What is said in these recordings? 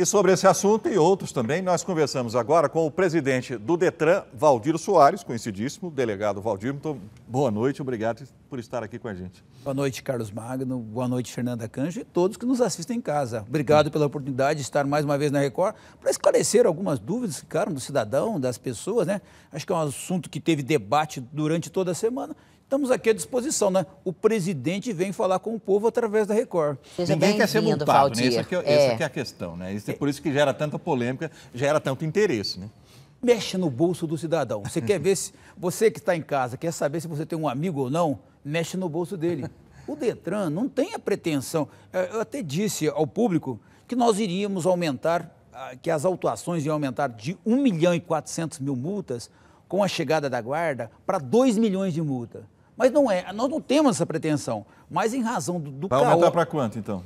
E sobre esse assunto e outros também, nós conversamos agora com o presidente do Detran, Valdir Soares, conhecidíssimo, delegado Valdir. Então, boa noite, obrigado por estar aqui com a gente. Boa noite, Carlos Magno, boa noite, Fernanda Canjo e todos que nos assistem em casa. Obrigado Sim. pela oportunidade de estar mais uma vez na Record para esclarecer algumas dúvidas que ficaram do cidadão, das pessoas, né? Acho que é um assunto que teve debate durante toda a semana Estamos aqui à disposição, né? O presidente vem falar com o povo através da Record. Seja Ninguém quer ser multado, né? Essa, aqui, é. essa é. aqui é a questão, né? Isso é por isso que gera tanta polêmica, gera tanto interesse, né? Mexe no bolso do cidadão. Você quer ver se. Você que está em casa, quer saber se você tem um amigo ou não, mexe no bolso dele. O Detran não tem a pretensão. Eu até disse ao público que nós iríamos aumentar, ah, que as autuações iam aumentar de 1 milhão e 400 mil multas com a chegada da guarda para 2 milhões de multa. Mas não é, nós não temos essa pretensão. Mas em razão do, do Vai aumentar para quanto, então?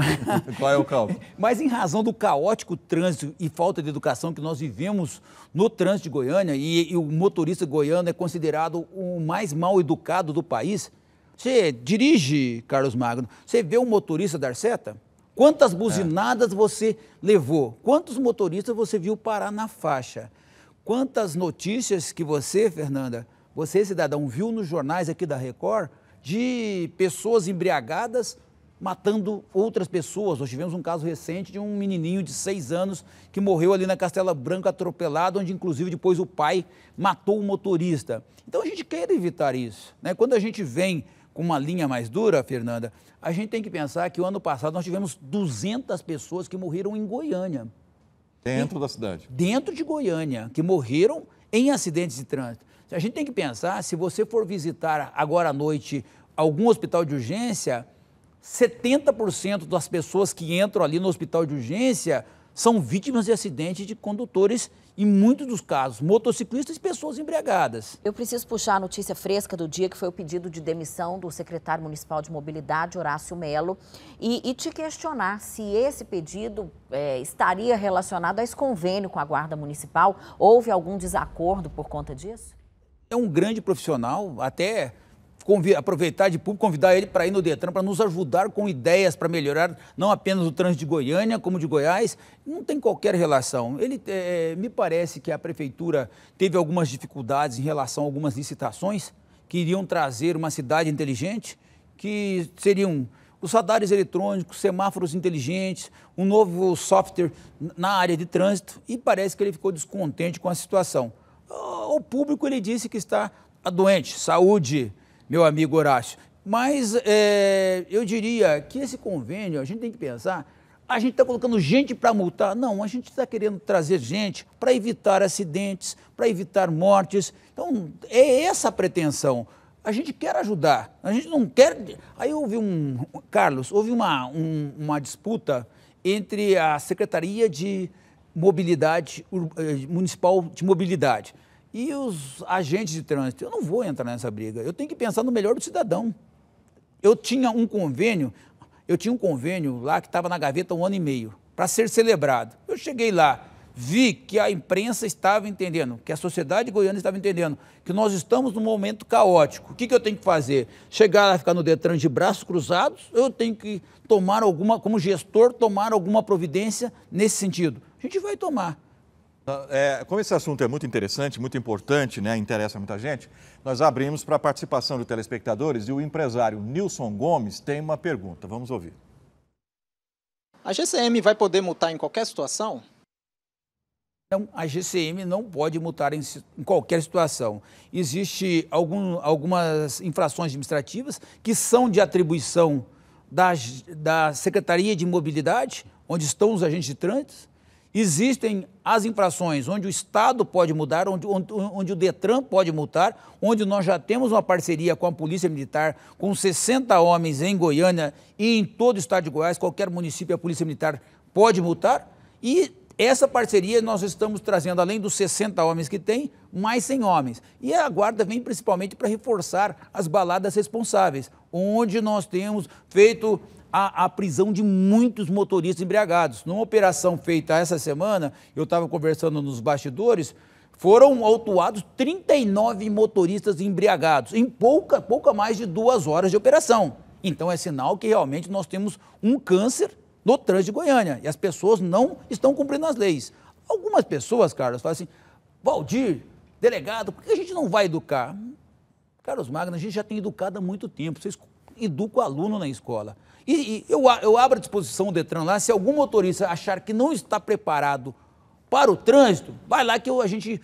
Qual é o cálculo? Mas em razão do caótico trânsito e falta de educação que nós vivemos no trânsito de Goiânia, e, e o motorista goiano é considerado o mais mal educado do país, você dirige, Carlos Magno, você vê um motorista dar seta? Quantas buzinadas é. você levou? Quantos motoristas você viu parar na faixa? Quantas notícias que você, Fernanda, você, cidadão, viu nos jornais aqui da Record de pessoas embriagadas matando outras pessoas. Nós tivemos um caso recente de um menininho de seis anos que morreu ali na Castela Branca atropelado, onde inclusive depois o pai matou o motorista. Então a gente quer evitar isso. Né? Quando a gente vem com uma linha mais dura, Fernanda, a gente tem que pensar que o ano passado nós tivemos 200 pessoas que morreram em Goiânia. Dentro da cidade? Dentro de Goiânia, que morreram em acidentes de trânsito. A gente tem que pensar, se você for visitar agora à noite algum hospital de urgência, 70% das pessoas que entram ali no hospital de urgência são vítimas de acidentes de condutores, em muitos dos casos, motociclistas e pessoas embriagadas. Eu preciso puxar a notícia fresca do dia, que foi o pedido de demissão do secretário municipal de mobilidade, Horácio Melo, e, e te questionar se esse pedido é, estaria relacionado a esse convênio com a Guarda Municipal. Houve algum desacordo por conta disso? é um grande profissional, até aproveitar de público, convidar ele para ir no Detran, para nos ajudar com ideias para melhorar não apenas o trânsito de Goiânia, como de Goiás, não tem qualquer relação. Ele é, Me parece que a prefeitura teve algumas dificuldades em relação a algumas licitações que iriam trazer uma cidade inteligente, que seriam os radares eletrônicos, semáforos inteligentes, um novo software na área de trânsito, e parece que ele ficou descontente com a situação o público ele disse que está doente. Saúde, meu amigo Horácio. Mas é, eu diria que esse convênio, a gente tem que pensar, a gente está colocando gente para multar. Não, a gente está querendo trazer gente para evitar acidentes, para evitar mortes. Então, é essa a pretensão. A gente quer ajudar, a gente não quer. Aí houve um. Carlos, houve uma, um, uma disputa entre a Secretaria de mobilidade eh, municipal de mobilidade e os agentes de trânsito. Eu não vou entrar nessa briga. Eu tenho que pensar no melhor do cidadão. Eu tinha um convênio, eu tinha um convênio lá que estava na gaveta um ano e meio para ser celebrado. Eu cheguei lá, vi que a imprensa estava entendendo, que a sociedade goiana estava entendendo, que nós estamos num momento caótico. O que, que eu tenho que fazer? Chegar a ficar no Detran de braços cruzados? Eu tenho que tomar alguma, como gestor, tomar alguma providência nesse sentido? A gente vai tomar. Ah, é, como esse assunto é muito interessante, muito importante, né, interessa muita gente, nós abrimos para a participação de telespectadores e o empresário Nilson Gomes tem uma pergunta. Vamos ouvir. A GCM vai poder multar em qualquer situação? Então, a GCM não pode multar em, em qualquer situação. Existem algumas infrações administrativas que são de atribuição da, da Secretaria de Mobilidade, onde estão os agentes de trânsito. Existem as infrações onde o Estado pode mudar, onde, onde, onde, o Detran pode multar, onde nós já temos uma parceria com a Polícia Militar, com 60 homens em Goiânia e em todo o estado de Goiás, qualquer município, a Polícia Militar pode multar. E essa parceria nós estamos trazendo, além dos 60 homens que tem, mais 100 homens. E a guarda vem principalmente para reforçar as baladas responsáveis, onde nós temos feito a, a, prisão de muitos motoristas embriagados. Numa operação feita essa semana, eu estava conversando nos bastidores, foram autuados 39 motoristas embriagados, em pouca, pouca mais de duas horas de operação. Então é sinal que realmente nós temos um câncer do trânsito de Goiânia. E as pessoas não estão cumprindo as leis. Algumas pessoas, Carlos, falam assim: Valdir, delegado, por que a gente não vai educar? Carlos Magno, a gente já tem educado há muito tempo. Vocês educam o aluno na escola. E, e eu, eu abro à disposição o Detran lá, se algum motorista achar que não está preparado para o trânsito, vai lá que eu, a gente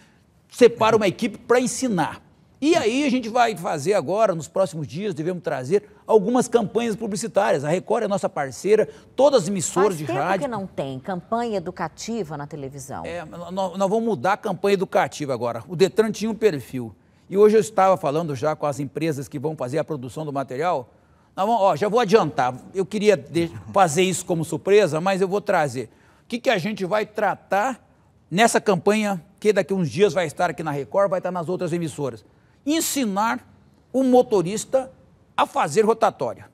separa uma equipe para ensinar. E aí a gente vai fazer agora, nos próximos dias, devemos trazer algumas campanhas publicitárias. A Record é nossa parceira, todas as emissoras Faz de rádio. Por que não tem campanha educativa na televisão. É, nós, nós vamos mudar a campanha educativa agora. O Detran tinha um perfil. E hoje eu estava falando já com as empresas que vão fazer a produção do material. Nós vamos, ó, já vou adiantar. Eu queria fazer isso como surpresa, mas eu vou trazer. O que, que a gente vai tratar nessa campanha que daqui uns dias vai estar aqui na Record, vai estar nas outras emissoras? ensinar o motorista a fazer rotatória.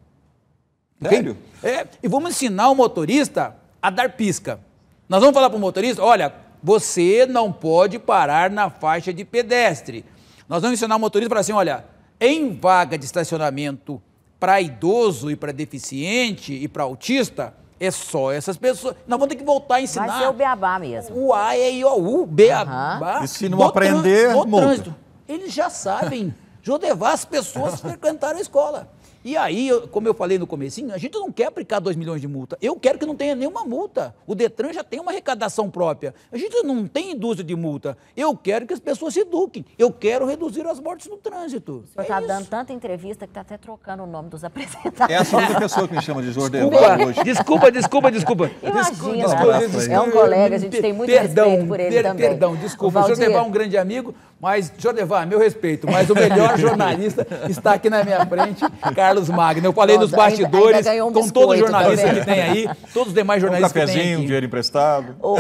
Sério? Okay? É, e vamos ensinar o motorista a dar pisca. Nós vamos falar para o motorista, olha, você não pode parar na faixa de pedestre. Nós vamos ensinar o motorista para assim, olha, em vaga de estacionamento para idoso e para deficiente e para autista, é só essas pessoas. Nós vamos ter que voltar a ensinar. Vai ser o beabá mesmo. O A, E, I, O, U, beabá. Uhum. E se não Bo aprender, trânsito. Eles já sabem jodevar as pessoas que frequentaram a escola. E aí, como eu falei no comecinho, a gente não quer aplicar 2 milhões de multa. Eu quero que não tenha nenhuma multa. O Detran já tem uma arrecadação própria. A gente não tem indústria de multa. Eu quero que as pessoas se eduquem. Eu quero reduzir as mortes no trânsito. Você está é tá dando tanta entrevista que está até trocando o nome dos apresentadores. É a segunda pessoa que me chama de Jordevado hoje. Desculpa, desculpa, desculpa. Imagina. Desculpa, desculpa. É um colega, a gente tem muito perdão, respeito por ele per, também. Perdão, desculpa. O, Valdir, é um grande amigo. Mas, Jodevar, meu respeito, mas o melhor jornalista está aqui na minha frente, Carlos Magno. Eu falei Nossa, nos bastidores, ainda, ainda um com todo jornalista também. que tem aí, todos os demais jornalistas um que tem aqui. um dinheiro emprestado. Ô, ô,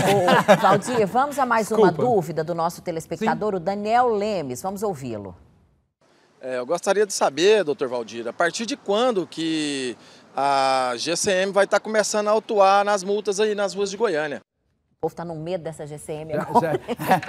Valdir, vamos a mais Desculpa. uma dúvida do nosso telespectador, Sim. o Daniel Lemes. Vamos ouvi-lo. É, eu gostaria de saber, doutor Valdir, a partir de quando que a GCM vai estar começando a atuar nas multas aí nas ruas de Goiânia? povo está no medo dessa GCM agora.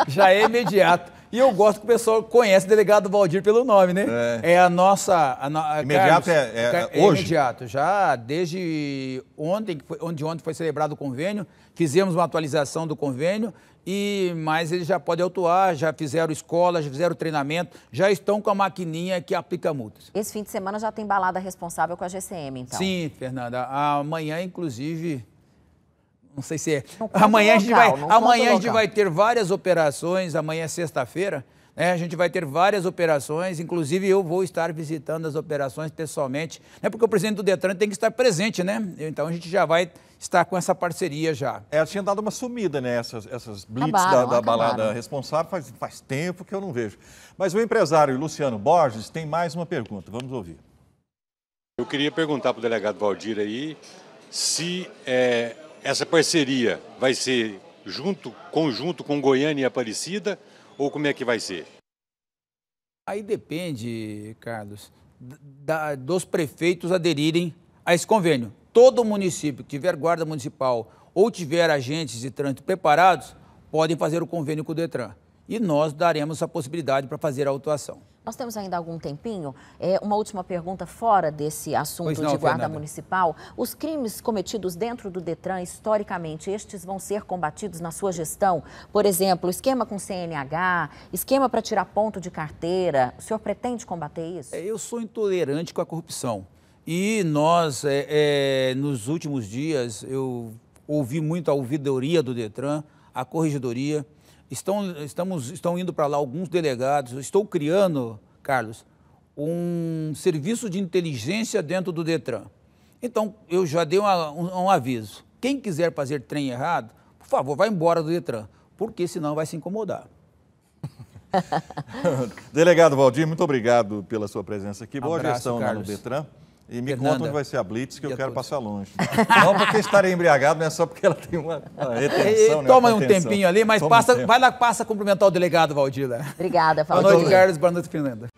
Já, já, é imediato. E eu gosto que o pessoal conhece o delegado Valdir pelo nome, né? É, é a nossa... A no, a imediato Carlos, é, é, é, hoje? imediato. Já desde ontem, onde ontem foi celebrado o convênio, fizemos uma atualização do convênio, e mas eles já podem atuar já fizeram escola, já fizeram treinamento, já estão com a maquininha que aplica multas. Esse fim de semana já tem balada responsável com a GCM, então? Sim, Fernanda. Amanhã, inclusive não sei se é. Amanhã, local, a gente, vai, amanhã a gente vai ter várias operações, amanhã é sexta-feira. né? a gente vai ter várias operações, inclusive eu vou estar visitando as operações pessoalmente, né? porque o presidente do Detran tem que estar presente, né? Então a gente já vai estar com essa parceria já. É, tinha dado uma sumida, né? Essas, essas blitz acabaram, da, da balada responsável faz, faz tempo que eu não vejo. Mas o empresário Luciano Borges tem mais uma pergunta, vamos ouvir. Eu queria perguntar para o delegado Valdir aí se é, essa parceria vai ser junto, conjunto com Goiânia e Aparecida ou como é que vai ser? Aí depende, Carlos, da, dos prefeitos aderirem a esse convênio. Todo município que tiver guarda municipal ou tiver agentes de trânsito preparados, podem fazer o convênio com o Detran. E nós daremos a possibilidade para fazer a autuação. Nós temos ainda algum tempinho. É, uma última pergunta fora desse assunto não, de guarda Fernanda. municipal. Os crimes cometidos dentro do Detran, historicamente, estes vão ser combatidos na sua gestão? Por exemplo, esquema com CNH, esquema para tirar ponto de carteira. O senhor pretende combater isso? É, eu sou intolerante com a corrupção. E nós, é, é, nos últimos dias, eu ouvi muito a ouvidoria do Detran, a corregedoria. Estão, estamos, estão indo para lá alguns delegados. Estou criando, Carlos, um serviço de inteligência dentro do Detran. Então, eu já dei uma, um, um aviso. Quem quiser fazer trem errado, por favor, vá embora do Detran, porque senão vai se incomodar. Delegado Valdir, muito obrigado pela sua presença aqui. Boa Abraço, gestão lá no Detran. E me Fernanda. conta onde vai ser a Blitz, que e eu quero todos. passar longe. Não porque estarei embriagado, não é só porque ela tem uma, uma retenção. E, né, toma uma um tempinho ali, mas passa, um vai lá, passa cumprimentar o delegado, Valdir. Né? Obrigada, falou. Boa noite, Carlos. Boa noite, Fernanda.